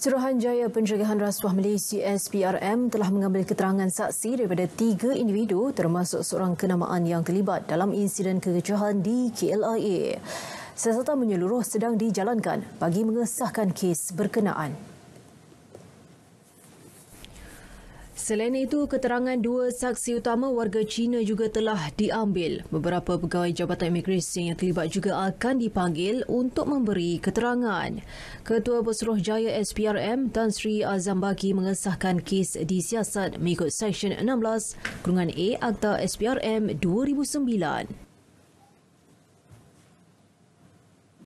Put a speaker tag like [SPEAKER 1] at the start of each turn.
[SPEAKER 1] Suruhanjaya Pencegahan Rasuah Malaysia SPRM telah mengambil keterangan saksi daripada tiga individu termasuk seorang kenamaan yang terlibat dalam insiden kekecohan di KLIA. Siasatan menyeluruh sedang dijalankan bagi mengesahkan kes berkenaan. Selain itu, keterangan dua saksi utama warga China juga telah diambil. Beberapa pegawai Jabatan Imigresen yang terlibat juga akan dipanggil untuk memberi keterangan. Ketua Pesuruh Jaya SPRM Tan Sri Azam Baki mengesahkan kes di siasat mengikut Seksyen 16 Kurungan A Akta SPRM 2009.